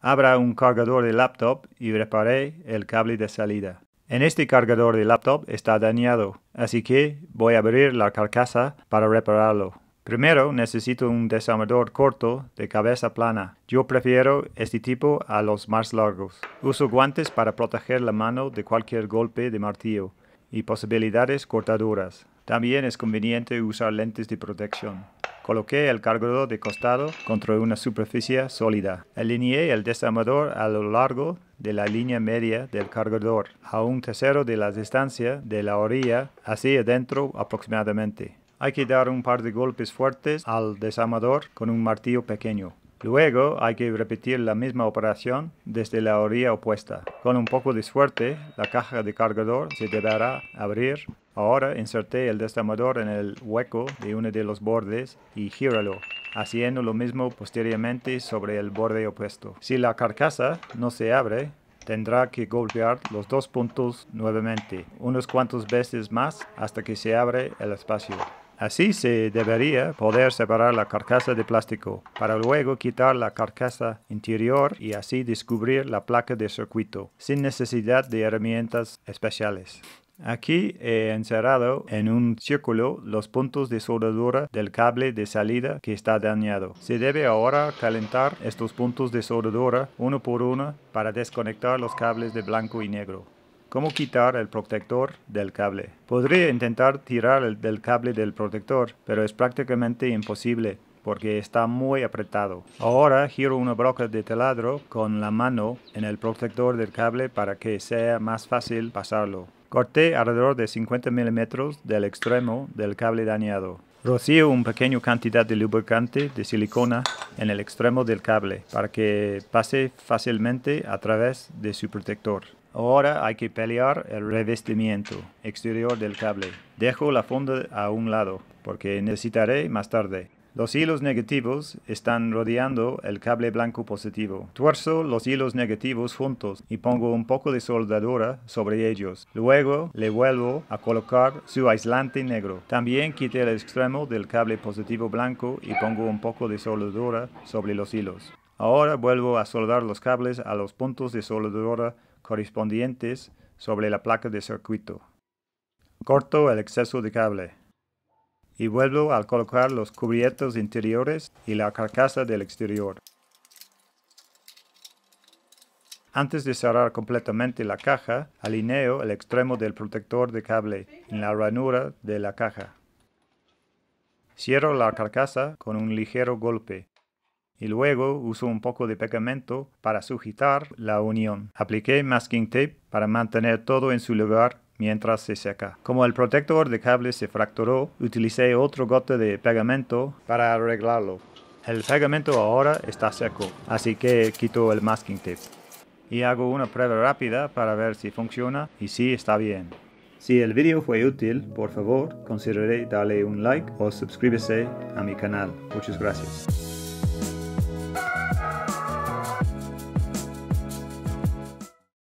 Abra un cargador de laptop y repare el cable de salida. En este cargador de laptop está dañado, así que voy a abrir la carcasa para repararlo. Primero necesito un desarmador corto de cabeza plana. Yo prefiero este tipo a los más largos. Uso guantes para proteger la mano de cualquier golpe de martillo y posibilidades cortadoras. También es conveniente usar lentes de protección. Coloqué el cargador de costado contra una superficie sólida. Alineé el desarmador a lo largo de la línea media del cargador, a un tercero de la distancia de la orilla hacia adentro aproximadamente. Hay que dar un par de golpes fuertes al desarmador con un martillo pequeño. Luego hay que repetir la misma operación desde la orilla opuesta. Con un poco de suerte, la caja de cargador se deberá abrir Ahora inserte el destamador en el hueco de uno de los bordes y gíralo, haciendo lo mismo posteriormente sobre el borde opuesto. Si la carcasa no se abre, tendrá que golpear los dos puntos nuevamente, unos cuantos veces más hasta que se abre el espacio. Así se debería poder separar la carcasa de plástico, para luego quitar la carcasa interior y así descubrir la placa de circuito, sin necesidad de herramientas especiales. Aquí he encerrado en un círculo los puntos de soldadura del cable de salida que está dañado. Se debe ahora calentar estos puntos de soldadura uno por uno para desconectar los cables de blanco y negro. ¿Cómo quitar el protector del cable? Podría intentar tirar del cable del protector, pero es prácticamente imposible porque está muy apretado. Ahora giro una broca de taladro con la mano en el protector del cable para que sea más fácil pasarlo. Corté alrededor de 50 milímetros del extremo del cable dañado. Rocío una pequeña cantidad de lubricante de silicona en el extremo del cable para que pase fácilmente a través de su protector. Ahora hay que pelear el revestimiento exterior del cable. Dejo la funda a un lado porque necesitaré más tarde. Los hilos negativos están rodeando el cable blanco positivo. Tuerzo los hilos negativos juntos y pongo un poco de soldadura sobre ellos. Luego le vuelvo a colocar su aislante negro. También quité el extremo del cable positivo blanco y pongo un poco de soldadura sobre los hilos. Ahora vuelvo a soldar los cables a los puntos de soldadura correspondientes sobre la placa de circuito. Corto el exceso de cable y vuelvo a colocar los cubiertos interiores y la carcasa del exterior. Antes de cerrar completamente la caja, alineo el extremo del protector de cable en la ranura de la caja. Cierro la carcasa con un ligero golpe y luego uso un poco de pegamento para sujetar la unión. Apliqué masking tape para mantener todo en su lugar mientras se seca. Como el protector de cable se fracturó, utilicé otro gote de pegamento para arreglarlo. El pegamento ahora está seco, así que quito el masking tape. Y hago una prueba rápida para ver si funciona y si está bien. Si el video fue útil, por favor, consideré darle un like o suscríbase a mi canal. Muchas gracias.